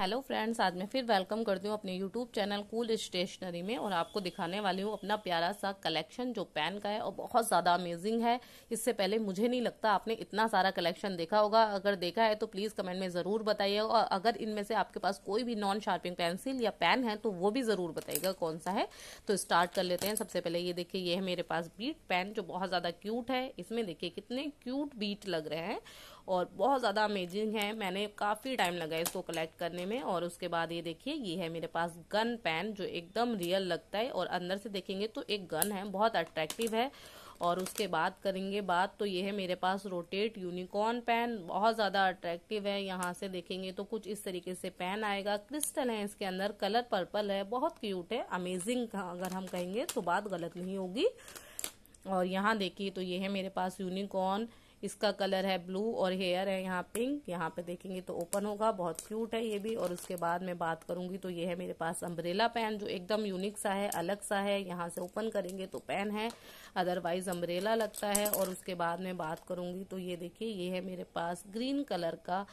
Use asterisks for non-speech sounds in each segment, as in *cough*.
hello friends आज मैं फिर वेलकम करती हूँ अपने यूट्यूब चैनल कूल स्टेशनरी में और आपको दिखाने वाली हूँ अपना प्यारा सा कलेक्शन जो पेन का है और बहुत ज़्यादा अमेजिंग है इससे पहले मुझे नहीं लगता आपने इतना सारा कलेक्शन देखा होगा अगर देखा है तो प्लीज़ कमेंट में ज़रूर बताइएगा और अगर इनमें से आपके पास कोई भी नॉन शार्पिंग पेंसिल या पेन है तो वो भी ज़रूर बताइएगा कौन सा है तो स्टार्ट कर लेते हैं सबसे पहले ये देखिए ये है मेरे पास बीट पेन जो बहुत ज़्यादा क्यूट है इसमें देखिए कितने क्यूट बीट लग रहे हैं और बहुत ज़्यादा अमेजिंग है मैंने काफ़ी टाइम लगा इसको कलेक्ट करने में और उसके बाद ये देखिए ये है मेरे पास गन पैन जो एकदम रियल लगता है और अंदर से देखेंगे तो एक गन है बहुत अट्रैक्टिव है और उसके बाद करेंगे बात तो ये है मेरे पास रोटेट यूनिकॉर्न पेन बहुत ज़्यादा अट्रैक्टिव है यहाँ से देखेंगे तो कुछ इस तरीके से पेन आएगा क्रिस्टल है इसके अंदर कलर पर्पल है बहुत क्यूट है अमेजिंग अगर हम कहेंगे तो बात गलत नहीं होगी और यहाँ देखिए तो ये है मेरे पास यूनिकॉर्न इसका कलर है ब्लू और हेयर है यहाँ पिंक यहाँ पे देखेंगे तो ओपन होगा बहुत क्यूट है ये भी और उसके बाद मैं बात करूंगी तो ये है मेरे पास अम्ब्रेला पेन जो एकदम यूनिक सा है अलग सा है यहाँ से ओपन करेंगे तो पेन है अदरवाइज अम्ब्रेला लगता है और उसके बाद मैं बात करूंगी तो ये देखिए ये है मेरे पास ग्रीन कलर का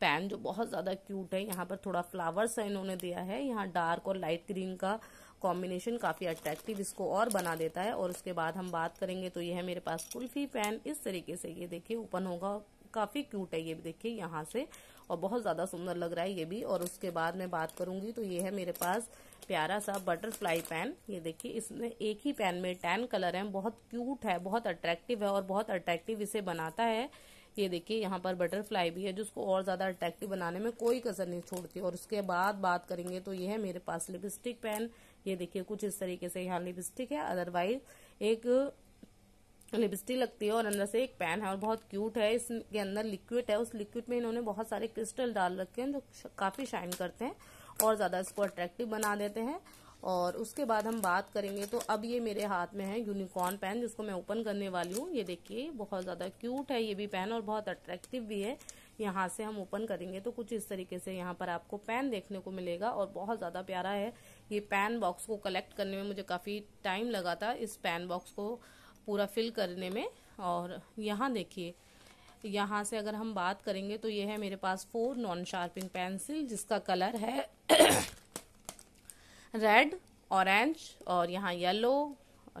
पैन जो बहुत ज़्यादा क्यूट है यहाँ पर थोड़ा फ्लावर्स है इन्होंने दिया है यहाँ डार्क और लाइट ग्रीन का कॉम्बिनेशन काफ़ी अट्रैक्टिव इसको और बना देता है और उसके बाद हम बात करेंगे तो यह है मेरे पास कुल्फी पैन इस तरीके से ये देखिए ओपन होगा काफ़ी क्यूट है ये भी देखिए यहाँ से और बहुत ज़्यादा सुंदर लग रहा है ये भी और उसके बाद मैं बात करूँगी तो ये है मेरे पास प्यारा सा बटरफ्लाई पैन ये देखिए इसमें एक ही पैन में टैन कलर है बहुत क्यूट है बहुत अट्रैक्टिव है और बहुत अट्रैक्टिव इसे बनाता है ये देखिए यहाँ पर बटरफ्लाई भी है जिसको और ज़्यादा अट्रैक्टिव बनाने में कोई कसर नहीं छोड़ती और उसके बाद बात करेंगे तो ये है मेरे पास लिपस्टिक पेन ये देखिए कुछ इस तरीके से यहाँ लिपस्टिक है अदरवाइज एक लिपस्टिक लगती है और अंदर से एक पैन है और बहुत क्यूट है इसके अंदर लिक्विड है उस लिक्विड में इन्होंने बहुत सारे क्रिस्टल डाल रखे हैं जो काफ़ी शाइन करते हैं और ज़्यादा इसको अट्रैक्टिव बना देते हैं और उसके बाद हम बात करेंगे तो अब ये मेरे हाथ में है यूनिकॉर्न पेन जिसको मैं ओपन करने वाली हूँ ये देखिए बहुत ज़्यादा क्यूट है ये भी पेन और बहुत अट्रैक्टिव भी है यहाँ से हम ओपन करेंगे तो कुछ इस तरीके से यहाँ पर आपको पेन देखने को मिलेगा और बहुत ज़्यादा प्यारा है ये पैन बॉक्स को कलेक्ट करने में मुझे काफ़ी टाइम लगा था इस पैन बॉक्स को पूरा फिल करने में और यहाँ देखिए यहाँ से अगर हम बात करेंगे तो ये है मेरे पास फोर नॉन शार्पिंग पेंसिल जिसका कलर है रेड *coughs* ऑरेंज और यहाँ yellow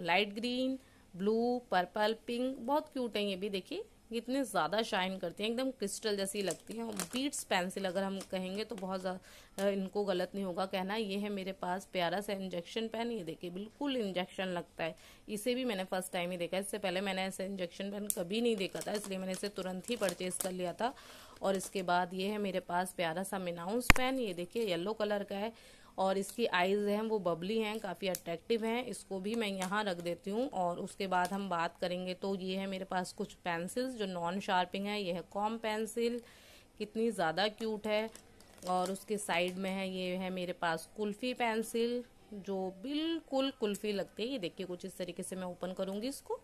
light green blue purple pink cute क्यूट है ये भी देखिए इतने ज़्यादा शाइन करती हैं एकदम क्रिस्टल जैसी लगती हैं बीट्स पेंसिल अगर हम कहेंगे तो बहुत ज्यादा इनको गलत नहीं होगा कहना ये है मेरे पास प्यारा सा इंजेक्शन पेन ये देखिए बिल्कुल इंजेक्शन लगता है इसे भी मैंने फर्स्ट टाइम ही देखा इससे पहले मैंने ऐसे इंजेक्शन पेन कभी नहीं देखा था इसलिए मैंने इसे तुरंत ही परचेज़ कर लिया था और इसके बाद ये है मेरे पास प्यारा सा मिनाउंस पेन ये देखिए येलो कलर का है और इसकी आइज़ हैं वो बबली हैं काफ़ी अट्रैक्टिव हैं इसको भी मैं यहाँ रख देती हूँ और उसके बाद हम बात करेंगे तो ये है मेरे पास कुछ पेंसिल्स जो नॉन शार्पिंग है यह है कॉम पेंसिल कितनी ज़्यादा क्यूट है और उसके साइड में है ये है मेरे पास कुल्फ़ी पेंसिल जो बिल्कुल कुल्फ़ी लगती है ये देखिए कुछ इस तरीके से मैं ओपन करूँगी इसको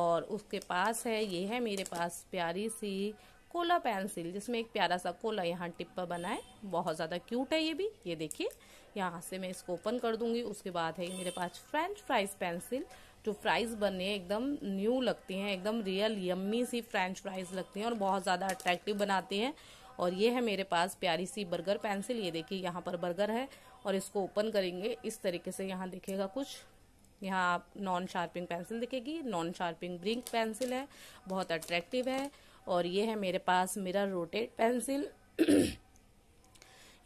और उसके पास है ये है मेरे पास प्यारी सी कोला पेंसिल जिसमें एक प्यारा सा कोला यहाँ टिप्पा बना है बहुत ज़्यादा क्यूट है ये भी ये देखिए यहाँ से मैं इसको ओपन कर दूंगी उसके बाद है मेरे पास फ्रेंच फ्राइज पेंसिल जो फ्राइज़ बने एकदम न्यू लगती हैं एकदम रियल यम्मी सी फ्रेंच फ्राइज़ लगती हैं और बहुत ज़्यादा अट्रैक्टिव बनाती हैं और ये है मेरे पास प्यारी सी बर्गर पेंसिल ये देखिए यहाँ पर बर्गर है और इसको ओपन करेंगे इस तरीके से यहाँ दिखेगा कुछ यहाँ आप नॉन शार्पिंग पेंसिल दिखेगी नॉन शार्पिंग ब्रिंक पेंसिल है बहुत अट्रैक्टिव है और ये है मेरे पास मेरा रोटेट पेंसिल *clears throat*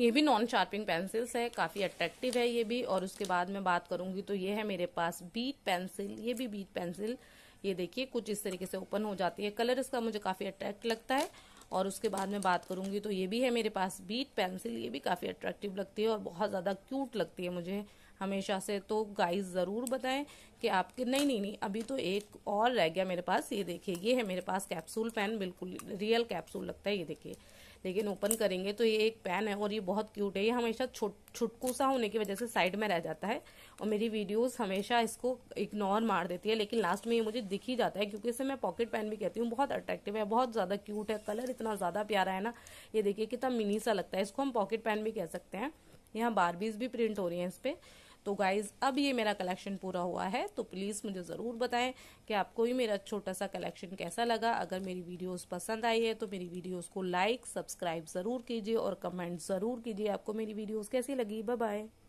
ये भी नॉन शार्पिंग पेंसिल्स है काफ़ी अट्रैक्टिव है ये भी और उसके बाद मैं बात करूँगी तो ये है मेरे पास बीट पेंसिल ये भी बीट पेंसिल ये देखिए कुछ इस तरीके से ओपन हो जाती है कलर इसका मुझे काफ़ी अट्रैक्ट लगता है और उसके बाद में बात करूँगी तो ये भी है मेरे पास बीट पेंसिल ये भी काफ़ी अट्रैक्टिव लगती है और बहुत ज़्यादा क्यूट लगती है मुझे हमेशा से तो गाइस ज़रूर बताएं कि आपके नहीं नहीं नहीं अभी तो एक और रह गया मेरे पास ये देखिए ये है मेरे पास कैप्सूल पेन बिल्कुल रियल कैप्सूल लगता है ये देखिए लेकिन ओपन करेंगे तो ये एक पेन है और ये बहुत क्यूट है ये हमेशा छुट छुटकू सा होने की वजह से साइड में रह जाता है और मेरी वीडियोस हमेशा इसको इग्नोर मार देती है लेकिन लास्ट में ये मुझे दिख ही जाता है क्योंकि इसे मैं पॉकेट पेन भी कहती हूँ बहुत अट्रैक्टिव है बहुत ज़्यादा क्यूट है कलर इतना ज़्यादा प्यारा है ना ये देखिए कितना मिनी सा लगता है इसको हम पॉकेट पेन भी कह सकते हैं यहाँ बारबीज भी प्रिंट हो रही हैं इस पर तो गाइज अब ये मेरा कलेक्शन पूरा हुआ है तो प्लीज़ मुझे ज़रूर बताएं कि आपको भी मेरा छोटा सा कलेक्शन कैसा लगा अगर मेरी वीडियोस पसंद आई है तो मेरी वीडियोस को लाइक सब्सक्राइब ज़रूर कीजिए और कमेंट ज़रूर कीजिए आपको मेरी वीडियोस कैसी लगी बाय